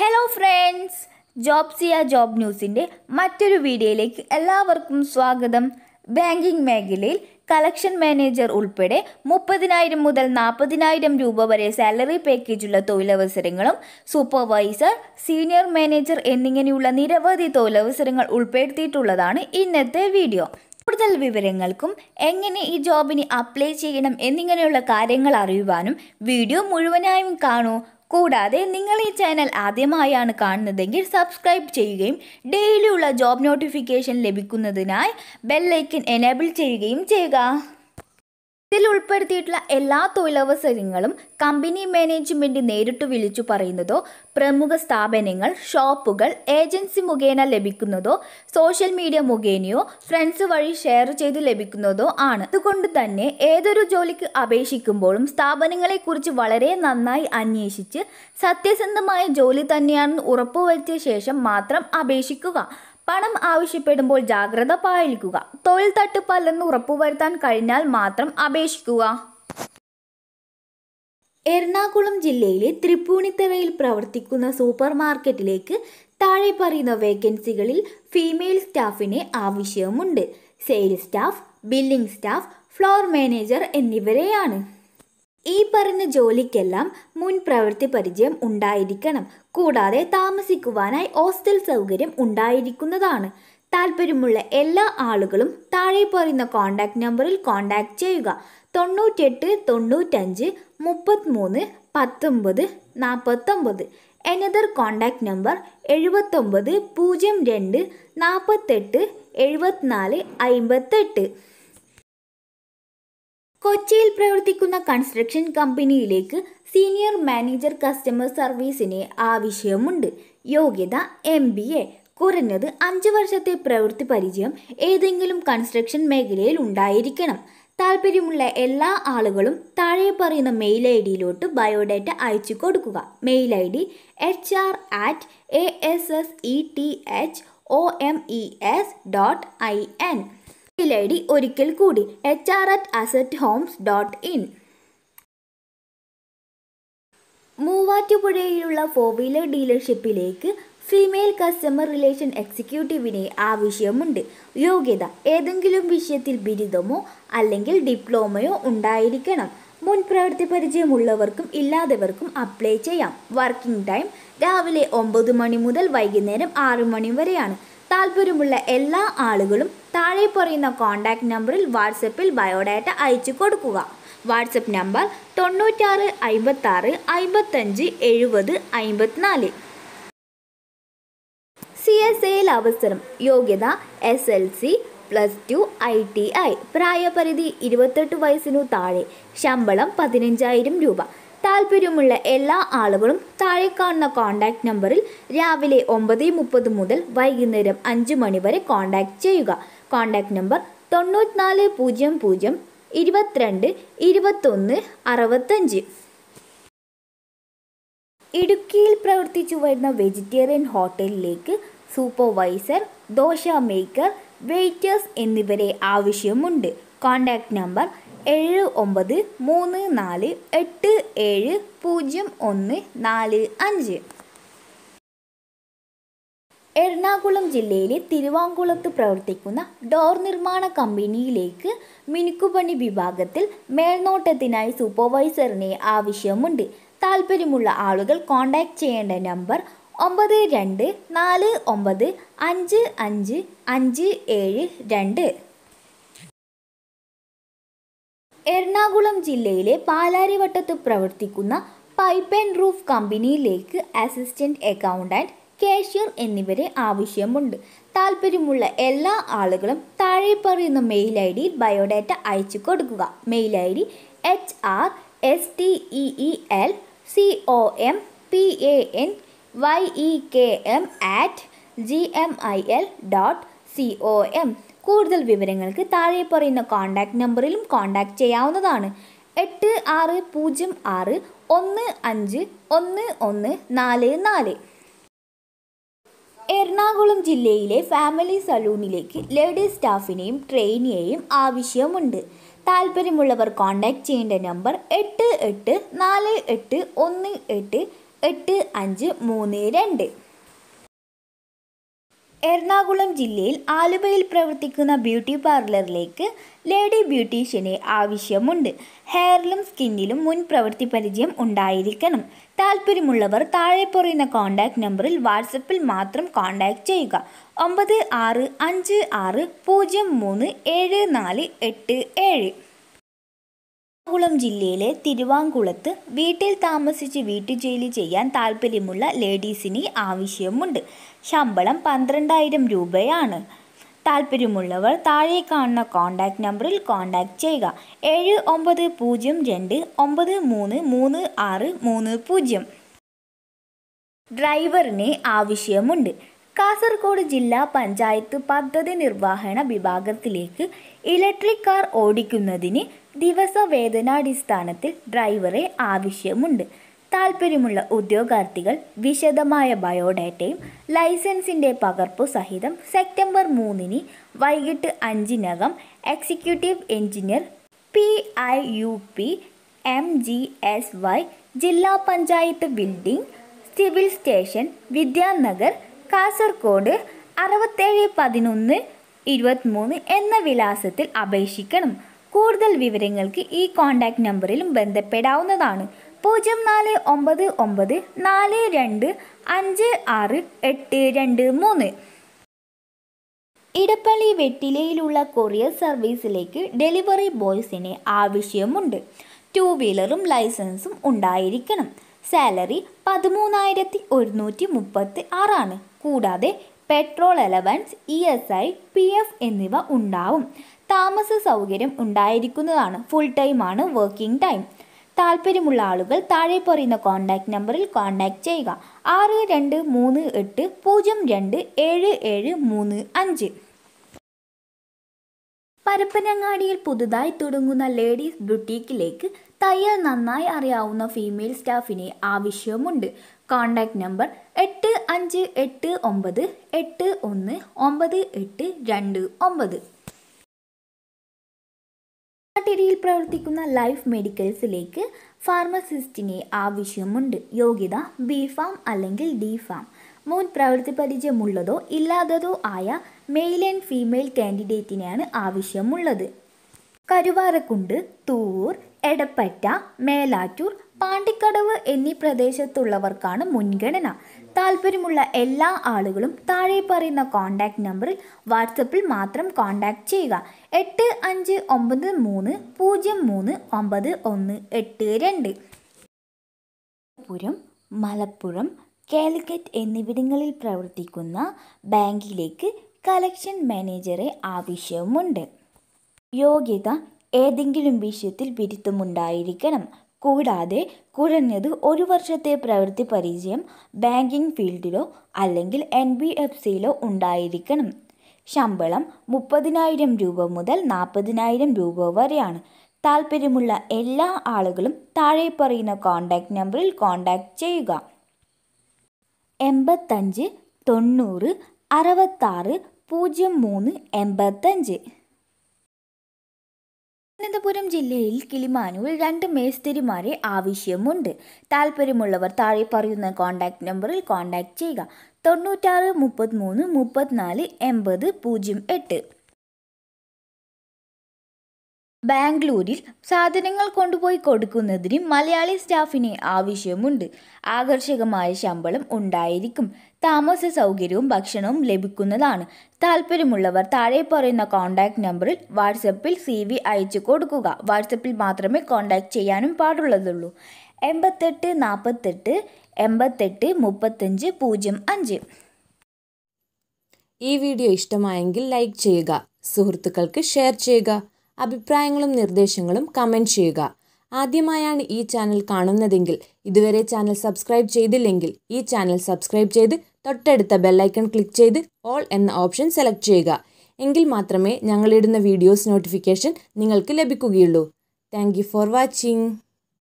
hello friends ജോബ്സിയ job ന്യൂസിൻ്റെ മറ്റൊരു വീഡിയോയിലേക്ക് എല്ലാവർക്കും സ്വാഗതം ബാങ്കിംഗ് മേഖലയിൽ കളക്ഷൻ മാനേജർ ഉൾപ്പെടെ മുപ്പതിനായിരം മുതൽ നാൽപ്പതിനായിരം രൂപ വരെ സാലറി പാക്കേജുള്ള തൊഴിലവസരങ്ങളും സൂപ്പർവൈസർ സീനിയർ മാനേജർ എന്നിങ്ങനെയുള്ള നിരവധി തൊഴിലവസരങ്ങൾ ഉൾപ്പെടുത്തിയിട്ടുള്ളതാണ് ഇന്നത്തെ വീഡിയോ കൂടുതൽ വിവരങ്ങൾക്കും എങ്ങനെ ഈ ജോബിന് അപ്ലൈ ചെയ്യണം എന്നിങ്ങനെയുള്ള കാര്യങ്ങൾ അറിയുവാനും വീഡിയോ മുഴുവനായും കാണൂ കൂടാതെ നിങ്ങൾ ഈ ചാനൽ ആദ്യമായാണ് കാണുന്നതെങ്കിൽ സബ്സ്ക്രൈബ് ചെയ്യുകയും ഡെയിലിയുള്ള ജോബ് നോട്ടിഫിക്കേഷൻ ലഭിക്കുന്നതിനായി ബെല്ലൈക്കൻ എനേബിൾ ചെയ്യുകയും ചെയ്യുക ഇതിൽ ഉൾപ്പെടുത്തിയിട്ടുള്ള എല്ലാ തൊഴിലവസരങ്ങളും കമ്പനി മാനേജ്മെൻറ്റ് നേരിട്ട് വിളിച്ചു പറയുന്നതോ പ്രമുഖ സ്ഥാപനങ്ങൾ ഷോപ്പുകൾ ഏജൻസി മുഖേന ലഭിക്കുന്നതോ സോഷ്യൽ മീഡിയ മുഖേനയോ ഫ്രണ്ട്സ് വഴി ഷെയർ ചെയ്ത് ലഭിക്കുന്നതോ ആണ് അതുകൊണ്ട് തന്നെ ഏതൊരു ജോലിക്ക് അപേക്ഷിക്കുമ്പോഴും സ്ഥാപനങ്ങളെക്കുറിച്ച് വളരെ നന്നായി അന്വേഷിച്ച് സത്യസന്ധമായ ജോലി തന്നെയാണെന്ന് ഉറപ്പുവരുത്തിയ ശേഷം മാത്രം അപേക്ഷിക്കുക പണം ആവശ്യപ്പെടുമ്പോൾ ജാഗ്രത പാലിക്കുക തൊഴിൽ തട്ടിപ്പല്ലെന്ന് ഉറപ്പുവരുത്താൻ കഴിഞ്ഞാൽ മാത്രം അപേക്ഷിക്കുക എറണാകുളം ജില്ലയിലെ തൃപ്പൂണിത്തറയിൽ പ്രവർത്തിക്കുന്ന സൂപ്പർ മാർക്കറ്റിലേക്ക് താഴെ പറയുന്ന വേക്കൻസികളിൽ ഫീമെയിൽ സ്റ്റാഫിനെ ആവശ്യമുണ്ട് sales staff billing staff floor manager എന്നിവരെയാണ് ഈ പറഞ്ഞ ജോലിക്കെല്ലാം മുൻ പ്രവൃത്തി പരിചയം ഉണ്ടായിരിക്കണം കൂടാതെ താമസിക്കുവാനായി ഹോസ്റ്റൽ സൗകര്യം ഉണ്ടായിരിക്കുന്നതാണ് താല്പര്യമുള്ള എല്ലാ ആളുകളും താഴെ പറയുന്ന കോൺടാക്റ്റ് നമ്പറിൽ കോൺടാക്റ്റ് ചെയ്യുക തൊണ്ണൂറ്റെട്ട് തൊണ്ണൂറ്റഞ്ച് മുപ്പത്തിമൂന്ന് പത്തൊമ്പത് നാൽപ്പത്തൊമ്പത് എനദർ കോൺടാക്റ്റ് നമ്പർ എഴുപത്തൊമ്പത് പൂജ്യം രണ്ട് നാൽപ്പത്തെട്ട് എഴുപത്തിനാല് അമ്പത്തെട്ട് കൊച്ചിയിൽ പ്രവർത്തിക്കുന്ന കൺസ്ട്രക്ഷൻ കമ്പനിയിലേക്ക് സീനിയർ മാനേജർ കസ്റ്റമർ സർവീസിന് ആവശ്യമുണ്ട് യോഗ്യത എം ബി എ കുറഞ്ഞത് അഞ്ച് വർഷത്തെ പ്രവൃത്തി പരിചയം ഏതെങ്കിലും കൺസ്ട്രക്ഷൻ മേഖലയിൽ ഉണ്ടായിരിക്കണം താല്പര്യമുള്ള എല്ലാ ആളുകളും താഴെ പറയുന്ന മെയിൽ ഐ ഡിയിലോട്ട് ബയോഡാറ്റ അയച്ചു കൊടുക്കുക mail I D H R at A S S E T H O M E S dot I N email I D ഒരിക്കൽ കൂടി H R at asset homes dot in മൂവാറ്റുപുഴയിലുള്ള four wheeler ഡീലർഷിപ്പിലേക്ക് female customer relation എക്സിക്യൂട്ടീവിനെ ആവശ്യമുണ്ട് യോഗ്യത ഏതെങ്കിലും വിഷയത്തിൽ ബിരുദമോ അല്ലെങ്കിൽ ഡിപ്ലോമയോ ഉണ്ടായിരിക്കണം മുൻ പ്രവൃത്തി പരിചയമുള്ളവർക്കും ഇല്ലാത്തവർക്കും അപ്ലൈ ചെയ്യാം വർക്കിംഗ് ടൈം രാവിലെ ഒമ്പത് മണി മുതൽ വൈകുന്നേരം ആറ് മണി വരെയാണ് താല്പര്യമുള്ള എല്ലാ ആളുകളും താഴെ പറയുന്ന കോൺടാക്റ്റ് നമ്പറിൽ വാട്സപ്പിൽ ബയോഡാറ്റ അയച്ചു കൊടുക്കുക വാട്സപ്പ് നമ്പർ തൊണ്ണൂറ്റാറ് അമ്പത്താറ് അമ്പത്തഞ്ച് എഴുപത് അമ്പത്തിനാല് സി എസ് എയിൽ അവസരം യോഗ്യത S L C plus two I T I പ്രായപരിധി ഇരുപത്തെട്ട് വയസ്സിനു താഴെ ശമ്പളം പതിനഞ്ചായിരം രൂപ താല്പര്യമുള്ള എല്ലാ ആളുകളും താഴെ കാണുന്ന കോൺടാക്റ്റ് നമ്പറിൽ രാവിലെ ഒമ്പത് മുപ്പത് മുതൽ വൈകുന്നേരം അഞ്ച് മണി വരെ കോൺടാക്റ്റ് ചെയ്യുക കോൺടാക്റ്റ് നമ്പർ തൊണ്ണൂറ്റിനാല് പൂജ്യം പൂജ്യം ഇരുപത്തിരണ്ട് ഇരുപത്തൊന്ന് അറുപത്തഞ്ച് ഇടുക്കിയിൽ പ്രവർത്തിച്ചു വരുന്ന വെജിറ്റേറിയൻ ഹോട്ടലിലേക്ക് സൂപ്പർവൈസർ ദോശ മേക്കർ വെയിറ്റേഴ്സ് എന്നിവരെ ആവശ്യമുണ്ട് കോൺടാക്റ്റ് നമ്പർ ഏഴ് ഒമ്പത് മൂന്ന് നാല് എട്ട് ഏഴ് പൂജ്യം ഒന്ന് നാല് അഞ്ച് എറണാകുളം ജില്ലയിലെ തിരുവാങ്കുളത്ത് പ്രവർത്തിക്കുന്ന ഡോർ നിർമ്മാണ കമ്പനിയിലേക്ക് മിനുക്കുപണി വിഭാഗത്തിൽ മേൽനോട്ടത്തിനായി സൂപ്പർവൈസറിനെ ആവശ്യമുണ്ട് താൽപ്പര്യമുള്ള ആളുകൾ കോൺടാക്റ്റ് ചെയ്യേണ്ട നമ്പർ ഒമ്പത് രണ്ട് നാല് ഒമ്പത് അഞ്ച് അഞ്ച് അഞ്ച് ഏഴ് രണ്ട് എറണാകുളം ജില്ലയിലെ പാലാരിവട്ടത്ത് പ്രവർത്തിക്കുന്ന പൈപ്പ് ആൻഡ് റൂഫ് കമ്പനിയിലേക്ക് അസിസ്റ്റന്റ് അക്കൗണ്ടന്റ് കാഷ്യർ എന്നിവരെ ആവശ്യമുണ്ട് താല്പര്യമുള്ള എല്ലാ ആളുകളും താഴെ പറയുന്ന മെയിൽ ഐ ഡിയിൽ ബയോഡാറ്റ അയച്ചു കൊടുക്കുക mail I D H R S T E L C O M P A N Y E K M at G M I L dot C O M കൂടുതൽ വിവരങ്ങൾക്ക് താഴെ പറയുന്ന contact നമ്പറിലും contact ചെയ്യാവുന്നതാണ് എട്ട് ആറ് പൂജ്യം ആറ് ഒന്ന് അഞ്ച് ഒന്ന് ഒന്ന് നാല് നാല് എറണാകുളം ജില്ലയിലെ ഫാമിലി സലൂണിലേക്ക് ലേഡീസ് സ്റ്റാഫിനെയും ട്രെയിനിയെയും ആവശ്യമുണ്ട് താല്പര്യമുള്ളവർ കോൺടാക്റ്റ് ചെയ്യേണ്ട നമ്പർ എട്ട് എട്ട് നാല് എട്ട് ഒന്ന് എട്ട് എട്ട് അഞ്ച് മൂന്ന് രണ്ട് എറണാകുളം ജില്ലയിൽ ആലുവയിൽ പ്രവർത്തിക്കുന്ന ബ്യൂട്ടി പാർലറിലേക്ക് ലേഡി ബ്യൂട്ടീഷ്യനെ ആവശ്യമുണ്ട് ഹെയറിലും സ്കിന്നിലും മുൻ പ്രവൃത്തി പരിചയം ഉണ്ടായിരിക്കണം താല്പര്യമുള്ളവർ താഴെ പറയുന്ന കോൺടാക്റ്റ് നമ്പറിൽ വാട്സപ്പിൽ മാത്രം കോൺടാക്റ്റ് ചെയ്യുക ഒമ്പത് ആറ് അഞ്ച് ആറ് പൂജ്യം മൂന്ന് ഏഴ് നാല് എട്ട് ഏഴ് എറണാകുളം ജില്ലയിലെ തിരുവാങ്കുളത്ത് വീട്ടിൽ താമസിച്ച് വീട്ടുജോലി ചെയ്യാൻ താല്പര്യമുള്ള ലേഡീസിന് ആവശ്യമുണ്ട് ശമ്പളം പന്ത്രണ്ടായിരം രൂപയാണ് താല്പര്യമുള്ളവർ താഴെ കാണുന്ന കോൺടാക്റ്റ് നമ്പറിൽ കോൺടാക്റ്റ് ചെയ്യുക ഏഴ് ഒമ്പത് പൂജ്യം രണ്ട് ഒമ്പത് മൂന്ന് മൂന്ന് ആറ് മൂന്ന് പൂജ്യം ഡ്രൈവറിന് ആവശ്യമുണ്ട് കാസർഗോഡ് ജില്ലാ പഞ്ചായത്ത് പദ്ധതി നിർവഹണ വിഭാഗത്തിലേക്ക് ഇലക്ട്രിക് കാർ ഓടിക്കുന്നതിന് ദിവസവേതനാടിസ്ഥാനത്തിൽ ഡ്രൈവറെ ആവശ്യമുണ്ട് താൽപ്പര്യമുള്ള ഉദ്യോഗാർത്ഥികൾ വിശദമായ ബയോഡാറ്റയും ലൈസൻസിൻ്റെ പകർപ്പു സഹിതം സെപ്റ്റംബർ മൂന്നിന് വൈകിട്ട് അഞ്ചിനകം executive engineer P I U P M G S Y ജില്ലാ panchayat building civil station Vidyanagar Kasaragod അറുപത്തേഴ് പതിനൊന്ന് ഇരുപത്തിമൂന്ന് എന്ന വിലാസത്തിൽ അപേക്ഷിക്കണം കൂടുതൽ വിവരങ്ങൾക്ക് ഈ കോൺടാക്റ്റ് നമ്പറിലും ബന്ധപ്പെടാവുന്നതാണ് പൂജ്യം നാല് ഒമ്പത് ഒമ്പത് നാല് രണ്ട് അഞ്ച് ആറ് എട്ട് രണ്ട് മൂന്ന് ഇടപ്പള്ളി വെട്ടിലയിലുള്ള കൊറിയർ സർവീസിലേക്ക് ഡെലിവറി ബോയ്സിന് ആവശ്യമുണ്ട് ടൂ വീലറും ലൈസൻസും ഉണ്ടായിരിക്കണം സാലറി പതിമൂന്നായിരത്തി ഒരുന്നൂറ്റി മുപ്പത്തി ആറാണ് കൂടാതെ petrol allowance E S I P F എന്നിവ ഉണ്ടാവും താമസ സൗകര്യം ഉണ്ടായിരിക്കുന്നതാണ് ഫുൾ ടൈം ആണ് വർക്കിംഗ് ടൈം താല്പര്യമുള്ള ആളുകൾ താഴെ പറയുന്ന കോൺടാക്റ്റ് നമ്പറിൽ കോൺടാക്റ്റ് ചെയ്യുക ആറ് രണ്ട് മൂന്ന് എട്ട് പൂജ്യം രണ്ട് ഏഴ് ഏഴ് മൂന്ന് അഞ്ച് പരപ്പനങ്ങാടിയിൽ പുതുതായി തുടങ്ങുന്ന ലേഡീസ് ബുട്ടീക്കിലേക്ക് തയ്യൽ നന്നായി അറിയാവുന്ന ഫീമെയിൽ സ്റ്റാഫിനെ ആവശ്യമുണ്ട് കോൺടാക്റ്റ് നമ്പർ എട്ട് അഞ്ച് എട്ട് ഒമ്പത് എട്ട് ഒന്ന് ഒമ്പത് എട്ട് രണ്ട് ഒമ്പത് കാട്ടിരിയിൽ പ്രവർത്തിക്കുന്ന ലൈഫ് മെഡിക്കൽസിലേക്ക് ഫാർമസിസ്റ്റിനെ ആവശ്യമുണ്ട് യോഗ്യത ബി ഫാം അല്ലെങ്കിൽ ഡി ഫാം മുൻ പ്രവൃത്തി പരിചയമുള്ളതോ ഇല്ലാത്തതോ ആയ മെയിൽ ആൻഡ് ഫീമെയിൽ കാൻഡിഡേറ്റിനെയാണ് ആവശ്യമുള്ളത് കരുവാരക്കുണ്ട് തൂർ എടപ്പറ്റ മേലാറ്റൂർ പാണ്ടിക്കടവ് എന്നീ പ്രദേശത്തുള്ളവർക്കാണ് മുൻഗണന താല്പര്യമുള്ള എല്ലാ ആളുകളും താഴെ പറയുന്ന കോൺടാക്റ്റ് നമ്പറിൽ വാട്സപ്പിൽ മാത്രം കോൺടാക്റ്റ് ചെയ്യുക എട്ട് അഞ്ച് ഒമ്പത് മൂന്ന് പൂജ്യം മൂന്ന് ഒമ്പത് ഒന്ന് എട്ട് രണ്ട് പുരം മലപ്പുറം കാലിക്കറ്റ് എന്നിവിടങ്ങളിൽ പ്രവർത്തിക്കുന്ന ബാങ്കിലേക്ക് കളക്ഷൻ മാനേജറെ ആവശ്യവുമുണ്ട് യോഗ്യത ഏതെങ്കിലും വിഷയത്തിൽ ബിരുദമുണ്ടായിരിക്കണം കൂടാതെ കുറഞ്ഞത് ഒരു വർഷത്തെ പ്രവൃത്തി പരിചയം ബാങ്കിംഗ് ഫീൽഡിലോ അല്ലെങ്കിൽ എൻ ബി എഫ് സിയിലോ ഉണ്ടായിരിക്കണം ശമ്പളം മുപ്പതിനായിരം രൂപ മുതൽ നാൽപ്പതിനായിരം രൂപ വരെയാണ് താൽപ്പര്യമുള്ള എല്ലാ ആളുകളും താഴെ പറയുന്ന കോൺടാക്റ്റ് നമ്പറിൽ കോൺടാക്റ്റ് ചെയ്യുക എൺപത്തഞ്ച് തൊണ്ണൂറ് അറുപത്താറ് പൂജ്യം മൂന്ന് എൺപത്തഞ്ച് തിരുവനന്തപുരം ജില്ലയിൽ കിളിമാനൂർ രണ്ട് മേസ്തിരിമാരെ ആവശ്യമുണ്ട് താല്പര്യമുള്ളവർ താഴെ പറയുന്ന കോൺടാക്റ്റ് നമ്പറിൽ കോൺടാക്റ്റ് ചെയ്യുക തൊണ്ണൂറ്റാറ് മുപ്പത്തിമൂന്ന് മുപ്പത്തിനാല് എൺപത് പൂജ്യം എട്ട് ബാംഗ്ലൂരിൽ സാധനങ്ങൾ കൊണ്ടുപോയി കൊടുക്കുന്നതിന് മലയാളി സ്റ്റാഫിന് ആവശ്യമുണ്ട് ആകർഷകമായ ശമ്പളം ഉണ്ടായിരിക്കും താമസ സൗകര്യവും ഭക്ഷണവും ലഭിക്കുന്നതാണ് താല്പര്യമുള്ളവർ താഴെ പറയുന്ന കോൺടാക്റ്റ് നമ്പറിൽ വാട്സപ്പിൽ സി വി അയച്ചു കൊടുക്കുക വാട്സപ്പിൽ മാത്രമേ കോൺടാക്റ്റ് ചെയ്യാനും പാടുള്ളതുള്ളൂ എൺപത്തെട്ട് നാൽപ്പത്തെട്ട് എൺപത്തെട്ട് മുപ്പത്തഞ്ച് പൂജ്യം അഞ്ച് ഈ വീഡിയോ ഇഷ്ടമായെങ്കിൽ ലൈക്ക് ചെയ്യുക സുഹൃത്തുക്കൾക്ക് ഷെയർ ചെയ്യുക അഭിപ്രായങ്ങളും നിർദ്ദേശങ്ങളും കമൻറ്റ് ചെയ്യുക ആദ്യമായാണ് ഈ ചാനൽ കാണുന്നതെങ്കിൽ ഇതുവരെ ചാനൽ സബ്സ്ക്രൈബ് ചെയ്തില്ലെങ്കിൽ ഈ ചാനൽ സബ്സ്ക്രൈബ് ചെയ്ത് തൊട്ടടുത്ത ബെല്ലൈക്കൺ ക്ലിക്ക് ചെയ്ത് ഓൾ എന്ന ഓപ്ഷൻ സെലക്ട് ചെയ്യുക എങ്കിൽ മാത്രമേ ഞങ്ങളിടുന്ന വീഡിയോസ് നോട്ടിഫിക്കേഷൻ നിങ്ങൾക്ക് ലഭിക്കുകയുള്ളൂ താങ്ക് ഫോർ വാച്ചിങ്